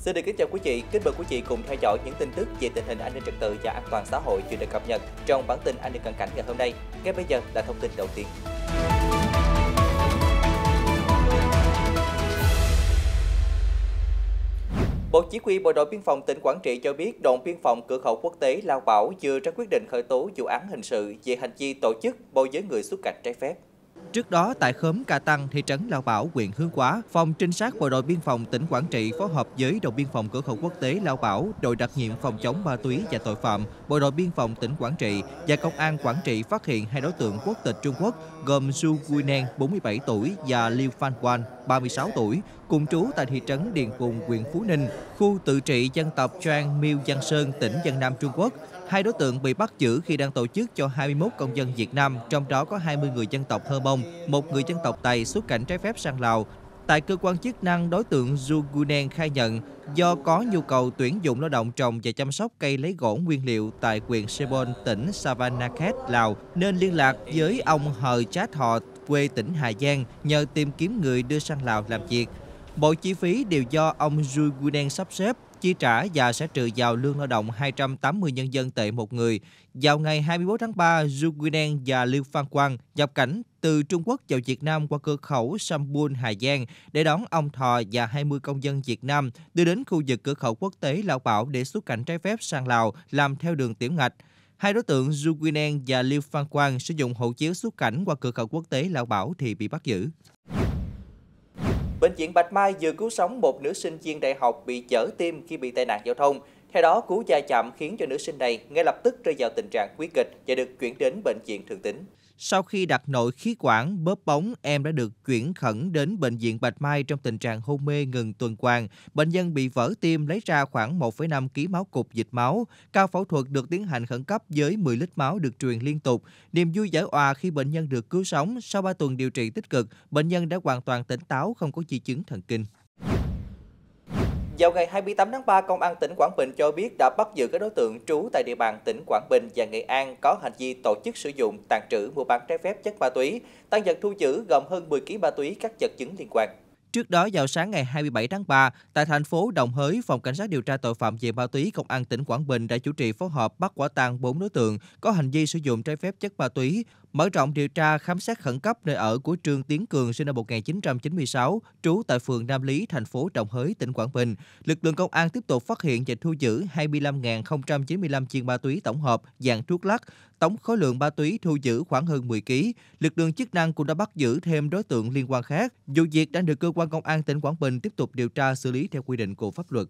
Xin được kính chào quý vị, kính mời quý vị cùng theo dõi những tin tức về tình hình an ninh trật tự và an toàn xã hội vừa được cập nhật trong bản tin an ninh cận cảnh ngày hôm nay. Ngay bây giờ là thông tin đầu tiên. Bộ Chỉ huy Bộ đội Biên phòng tỉnh Quảng Trị cho biết đồn biên phòng cửa khẩu quốc tế Lao Bảo vừa ra quyết định khởi tố vụ án hình sự về hành vi tổ chức môi giới người xuất cảnh trái phép. Trước đó, tại khóm Ca Tăng, thị trấn Lao Bảo, huyện Hương Hóa, phòng trinh sát bộ đội biên phòng tỉnh Quảng Trị phối hợp với đồn biên phòng cửa khẩu quốc tế Lao Bảo, đội đặc nhiệm phòng chống ma túy và tội phạm, bộ đội biên phòng tỉnh Quảng Trị và công an Quảng Trị phát hiện hai đối tượng quốc tịch Trung Quốc gồm Su Guinen, 47 tuổi và Liu Fan Quan 36 tuổi, cùng trú tại thị trấn Điền Cùng, huyện Phú Ninh, khu tự trị dân tộc Choang Miêu Giang Sơn, tỉnh Giang Nam Trung Quốc. Hai đối tượng bị bắt giữ khi đang tổ chức cho 21 công dân Việt Nam, trong đó có 20 người dân tộc Hơ Mông, một người dân tộc Tày xuất cảnh trái phép sang Lào. Tại cơ quan chức năng, đối tượng Zugunen khai nhận do có nhu cầu tuyển dụng lao động trồng và chăm sóc cây lấy gỗ nguyên liệu tại huyện Sebon, tỉnh Savanakhet, Lào, nên liên lạc với ông Hờ Chát Họ, quê tỉnh Hà Giang, nhờ tìm kiếm người đưa sang Lào làm việc. Bộ chi phí đều do ông Zugunen sắp xếp, chi trả và sẽ trừ vào lương lao động 280 nhân dân tệ một người. Vào ngày 24 tháng 3, Du Guineng và Liêu Phan Quang nhập cảnh từ Trung Quốc vào Việt Nam qua cửa khẩu Sambun, Hà Giang để đón ông Thọ và 20 công dân Việt Nam đưa đến khu vực cửa khẩu quốc tế Lào Bảo để xuất cảnh trái phép sang Lào làm theo đường tiểu ngạch. Hai đối tượng Du Guineng và Liêu Phan Quang sử dụng hộ chiếu xuất cảnh qua cửa khẩu quốc tế Lào Bảo thì bị bắt giữ. Bệnh viện Bạch Mai vừa cứu sống một nữ sinh viên đại học bị chở tim khi bị tai nạn giao thông. Theo đó, cú va chạm khiến cho nữ sinh này ngay lập tức rơi vào tình trạng nguy kịch và được chuyển đến bệnh viện Thường Tín. Sau khi đặt nội khí quản bóp bóng, em đã được chuyển khẩn đến bệnh viện Bạch Mai trong tình trạng hôn mê ngừng tuần hoàn. Bệnh nhân bị vỡ tim lấy ra khoảng 1,5 kg máu cục dịch máu. Ca phẫu thuật được tiến hành khẩn cấp với 10 lít máu được truyền liên tục. Niềm vui giải hòa khi bệnh nhân được cứu sống. Sau 3 tuần điều trị tích cực, bệnh nhân đã hoàn toàn tỉnh táo, không có di chứng thần kinh. Vào ngày 28 tháng 3, Công an tỉnh Quảng Bình cho biết đã bắt giữ các đối tượng trú tại địa bàn tỉnh Quảng Bình và Nghệ An có hành vi tổ chức sử dụng, tàn trữ, mua bán trái phép chất ma túy. Tăng vật thu giữ gồm hơn 10 kg ma túy các vật chứng liên quan. Trước đó vào sáng ngày 27 tháng 3, tại thành phố Đồng Hới, phòng cảnh sát điều tra tội phạm về ma túy công an tỉnh Quảng Bình đã chủ trì phối hợp bắt quả tang 4 đối tượng có hành vi sử dụng trái phép chất ma túy, mở rộng điều tra khám xét khẩn cấp nơi ở của Trương Tiến Cường sinh năm 1996, trú tại phường Nam Lý, thành phố Đồng Hới, tỉnh Quảng Bình. Lực lượng công an tiếp tục phát hiện và thu giữ 25.095 viên ma túy tổng hợp dạng thuốc lắc, tổng khối lượng ma túy thu giữ khoảng hơn 10 kg. Lực lượng chức năng cũng đã bắt giữ thêm đối tượng liên quan khác. Vụ việc đang được cơ quan công an tỉnh Quảng Bình tiếp tục điều tra xử lý theo quy định của pháp luật.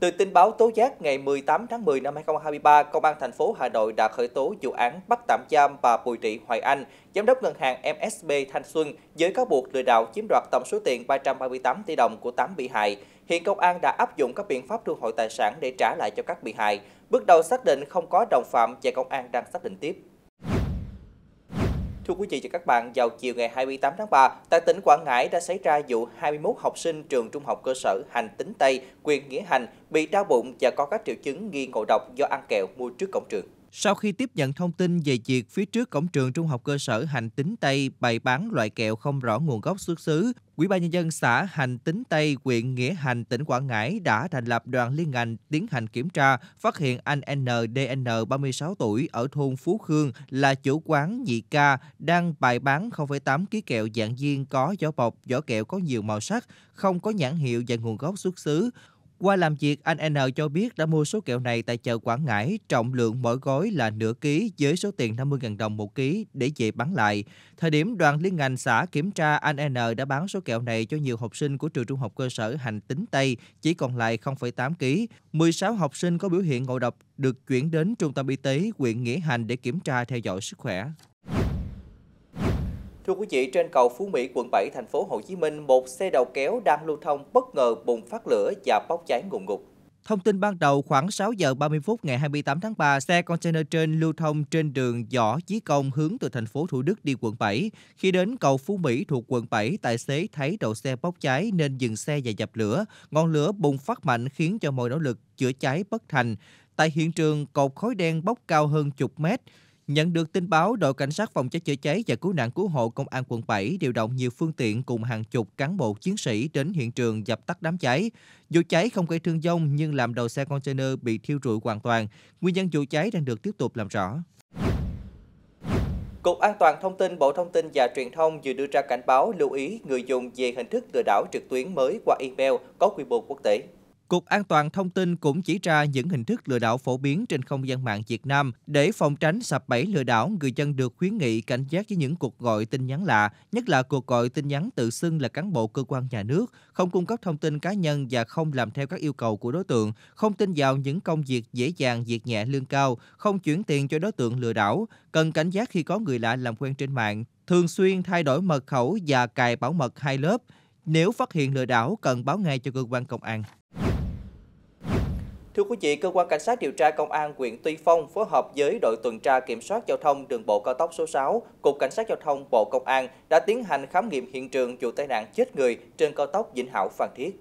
Từ tin báo tố giác ngày 18 tháng 10 năm 2023, Công an thành phố Hà Nội đã khởi tố vụ án bắt tạm giam bà Bùi trị Hoài Anh, giám đốc ngân hàng MSB Thanh Xuân với cáo buộc lừa đảo chiếm đoạt tổng số tiền 338 tỷ đồng của 8 bị hại. Hiện công an đã áp dụng các biện pháp thu hồi tài sản để trả lại cho các bị hại. Bước đầu xác định không có đồng phạm và công an đang xác định tiếp. Thưa quý vị và các bạn, vào chiều ngày 28 tháng 3, tại tỉnh Quảng Ngãi đã xảy ra vụ 21 học sinh trường trung học cơ sở Hành Tính Tây, quyền Nghĩa Hành bị đau bụng và có các triệu chứng nghi ngộ độc do ăn kẹo mua trước cổng trường. Sau khi tiếp nhận thông tin về việc phía trước cổng trường trung học cơ sở Hành Tính Tây bày bán loại kẹo không rõ nguồn gốc xuất xứ, Ủy ban nhân dân xã Hành Tính Tây, huyện Nghĩa Hành, tỉnh Quảng Ngãi đã thành lập đoàn liên ngành tiến hành kiểm tra, phát hiện anh NDN 36 tuổi ở thôn Phú Khương là chủ quán nhị ca đang bày bán 0,8 kg kẹo dạng viên có vỏ bọc, vỏ kẹo có nhiều màu sắc, không có nhãn hiệu và nguồn gốc xuất xứ. Qua làm việc, anh N cho biết đã mua số kẹo này tại chợ Quảng Ngãi, trọng lượng mỗi gói là nửa ký với số tiền 50.000 đồng một ký để về bán lại. Thời điểm đoàn liên ngành xã kiểm tra, anh N đã bán số kẹo này cho nhiều học sinh của trường trung học cơ sở Hành Tính Tây, chỉ còn lại 0,8 ký. 16 học sinh có biểu hiện ngộ độc được chuyển đến trung tâm y tế huyện Nghĩa Hành để kiểm tra theo dõi sức khỏe. Thưa quý vị, trên cầu Phú Mỹ, quận 7, thành phố Hồ Chí Minh, một xe đầu kéo đang lưu thông bất ngờ bùng phát lửa và bốc cháy ngùn ngụt. Thông tin ban đầu khoảng 6 giờ 30 phút ngày 28 tháng 3, xe container trên lưu thông trên đường Võ Chí Công hướng từ thành phố Thủ Đức đi quận 7. Khi đến cầu Phú Mỹ thuộc quận 7, tài xế thấy đầu xe bốc cháy nên dừng xe và dập lửa. Ngọn lửa bùng phát mạnh khiến cho mọi nỗ lực chữa cháy bất thành. Tại hiện trường, cột khói đen bốc cao hơn chục mét. Nhận được tin báo, đội cảnh sát phòng cháy chữa cháy và cứu nạn cứu hộ công an quận 7 điều động nhiều phương tiện cùng hàng chục cán bộ chiến sĩ đến hiện trường dập tắt đám cháy. Vụ cháy không gây thương vong nhưng làm đầu xe container bị thiêu rụi hoàn toàn. Nguyên nhân vụ cháy đang được tiếp tục làm rõ. Cục An toàn Thông tin Bộ Thông tin và Truyền thông vừa đưa ra cảnh báo lưu ý người dùng về hình thức lừa đảo trực tuyến mới qua email có quy mô quốc tế. Cục An toàn Thông tin cũng chỉ ra những hình thức lừa đảo phổ biến trên không gian mạng Việt Nam để phòng tránh sập bẫy lừa đảo, người dân được khuyến nghị cảnh giác với những cuộc gọi tin nhắn lạ, nhất là cuộc gọi tin nhắn tự xưng là cán bộ cơ quan nhà nước, không cung cấp thông tin cá nhân và không làm theo các yêu cầu của đối tượng, không tin vào những công việc dễ dàng, việc nhẹ lương cao, không chuyển tiền cho đối tượng lừa đảo, cần cảnh giác khi có người lạ làm quen trên mạng, thường xuyên thay đổi mật khẩu và cài bảo mật hai lớp. Nếu phát hiện lừa đảo cần báo ngay cho cơ quan công an. Thưa quý vị, cơ quan cảnh sát điều tra công an huyện Tuy Phong phối hợp với đội tuần tra kiểm soát giao thông đường bộ cao tốc số 6, cục cảnh sát giao thông Bộ Công an đã tiến hành khám nghiệm hiện trường vụ tai nạn chết người trên cao tốc Vĩnh Hảo Phan Thiết.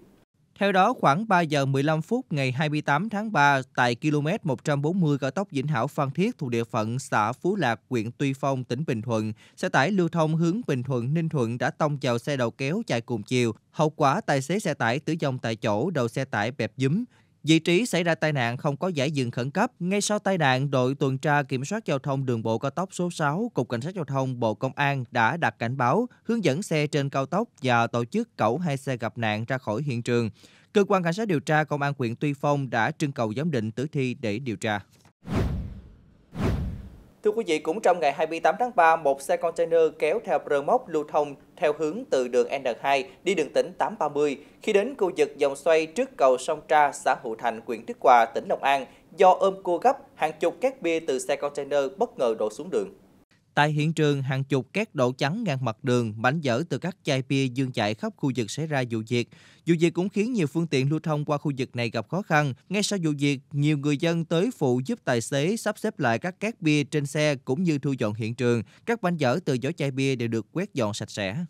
Theo đó, khoảng 3 giờ 15 phút ngày 28 tháng 3 tại km 140 cao tốc Vĩnh Hảo Phan Thiết thuộc địa phận xã Phú Lạc, huyện Tuy Phong, tỉnh Bình Thuận, xe tải lưu thông hướng Bình Thuận Ninh Thuận đã tông vào xe đầu kéo chạy cùng chiều. Hậu quả tài xế xe tải tử vong tại chỗ, đầu xe tải bẹp dúm. Vị trí xảy ra tai nạn không có giải dừng khẩn cấp. Ngay sau tai nạn, đội tuần tra kiểm soát giao thông đường bộ cao tốc số 6, Cục Cảnh sát Giao thông Bộ Công an đã đặt cảnh báo, hướng dẫn xe trên cao tốc và tổ chức cẩu hai xe gặp nạn ra khỏi hiện trường. Cơ quan Cảnh sát điều tra Công an huyện Tuy Phong đã trưng cầu giám định tử thi để điều tra. Thưa quý vị, cũng trong ngày 28 tháng 3, một xe container kéo theo rơ móc lưu thông theo hướng từ đường N2 đi đường tỉnh 830 khi đến khu vực dòng xoay trước cầu Sông Tra, xã Hữu Thành, huyện Đức Hòa, tỉnh Long An do ôm cua gấp, hàng chục két bia từ xe container bất ngờ đổ xuống đường. Tại hiện trường, hàng chục két đổ trắng ngang mặt đường, mảnh vỡ từ các chai bia dương chạy khắp khu vực xảy ra vụ việc. Vụ việc cũng khiến nhiều phương tiện lưu thông qua khu vực này gặp khó khăn. Ngay sau vụ việc, nhiều người dân tới phụ giúp tài xế sắp xếp lại các két bia trên xe cũng như thu dọn hiện trường. Các mảnh vỡ từ vỏ chai bia đều được quét dọn sạch sẽ.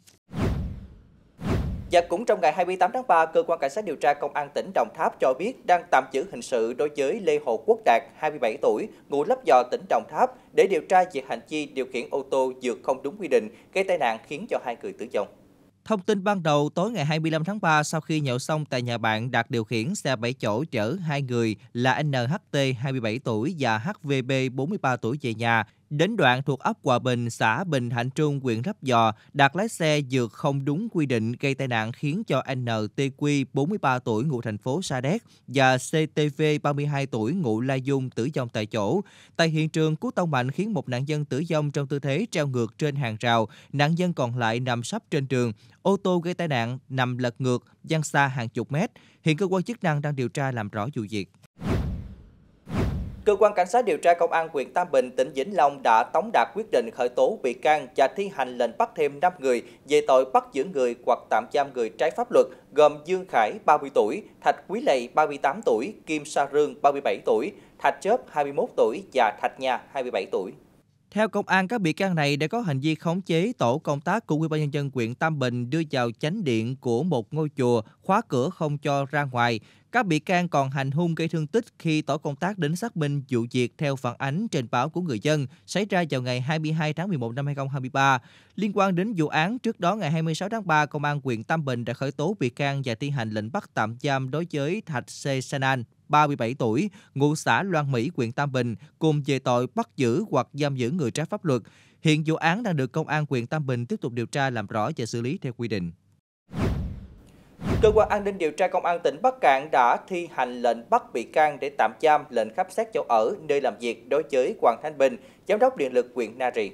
Và cũng trong ngày 28 tháng 3, Cơ quan Cảnh sát điều tra Công an tỉnh Đồng Tháp cho biết đang tạm giữ hình sự đối với Lê Hồ Quốc Đạt, 27 tuổi, ngụ lấp dò tỉnh Đồng Tháp để điều tra về hành vi điều khiển ô tô vượt không đúng quy định, gây tai nạn khiến cho hai người tử vong. Thông tin ban đầu, tối ngày 25 tháng 3, sau khi nhậu xong tại nhà bạn, Đạt điều khiển xe 7 chỗ chở hai người là NHT 27 tuổi và HVB 43 tuổi về nhà. Đến đoạn thuộc ấp Hòa Bình, xã Bình Thạnh Trung, huyện Lấp Giò, Đạt lái xe dược không đúng quy định gây tai nạn khiến cho NTQ 43 tuổi ngụ thành phố Sa Đéc và CTV 32 tuổi ngụ Lai Dung tử vong tại chỗ. Tại hiện trường, cú tông mạnh khiến một nạn nhân tử vong trong tư thế treo ngược trên hàng rào, nạn nhân còn lại nằm sắp trên đường. Ô tô gây tai nạn nằm lật ngược, văng xa hàng chục mét. Hiện cơ quan chức năng đang điều tra làm rõ vụ việc. Cơ quan Cảnh sát điều tra Công an huyện Tam Bình, tỉnh Vĩnh Long đã tống đạt quyết định khởi tố bị can và thi hành lệnh bắt thêm 5 người về tội bắt giữ người hoặc tạm giam người trái pháp luật gồm Dương Khải 30 tuổi, Thạch Quý Lầy 38 tuổi, Kim Sa Rương 37 tuổi, Thạch Chớp 21 tuổi và Thạch Nha 27 tuổi. Theo công an, các bị can này đã có hành vi khống chế tổ công tác của Ủy ban nhân dân huyện Tam Bình đưa vào chánh điện của một ngôi chùa, khóa cửa không cho ra ngoài, các bị can còn hành hung gây thương tích khi tổ công tác đến xác minh vụ việc theo phản ánh trên báo của người dân xảy ra vào ngày 22 tháng 11 năm 2023. Liên quan đến vụ án, trước đó ngày 26 tháng 3, Công an huyện Tam Bình đã khởi tố bị can và thi hành lệnh bắt tạm giam đối với Thạch C. Sanan, 37 tuổi, ngụ xã Loan Mỹ, huyện Tam Bình, cùng về tội bắt giữ hoặc giam giữ người trái pháp luật. Hiện vụ án đang được Công an huyện Tam Bình tiếp tục điều tra làm rõ và xử lý theo quy định. Cơ quan an ninh điều tra Công an tỉnh Bắc Cạn đã thi hành lệnh bắt bị can để tạm giam lệnh khám xét chỗ ở, nơi làm việc đối với Hoàng Thanh Bình, Giám đốc Điện lực huyện Na Nari.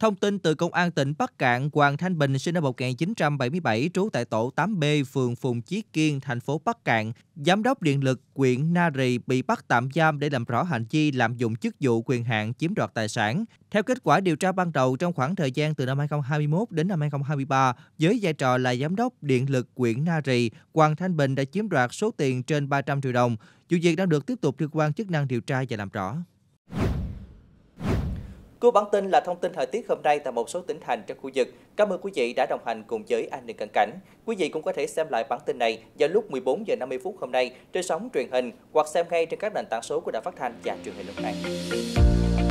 Thông tin từ Công an tỉnh Bắc Cạn, Hoàng Thanh Bình sinh năm 1977, trú tại tổ 8B, phường Phùng Chí Kiên, thành phố Bắc Cạn, giám đốc điện lực huyện Na Rì bị bắt tạm giam để làm rõ hành vi lạm dụng chức vụ quyền hạn chiếm đoạt tài sản. Theo kết quả điều tra ban đầu trong khoảng thời gian từ năm 2021 đến năm 2023, với vai trò là giám đốc điện lực huyện Na Rì, Hoàng Thanh Bình đã chiếm đoạt số tiền trên 300 triệu đồng. Vụ việc đang được tiếp tục cơ quan chức năng điều tra và làm rõ. Cú bản tin là thông tin thời tiết hôm nay tại một số tỉnh thành trong khu vực. Cảm ơn quý vị đã đồng hành cùng với an ninh cận cảnh. Quý vị cũng có thể xem lại bản tin này vào lúc 14 giờ 50 phút hôm nay trên sóng truyền hình hoặc xem ngay trên các nền tảng số của Đài Phát thanh và Truyền hình lúc này.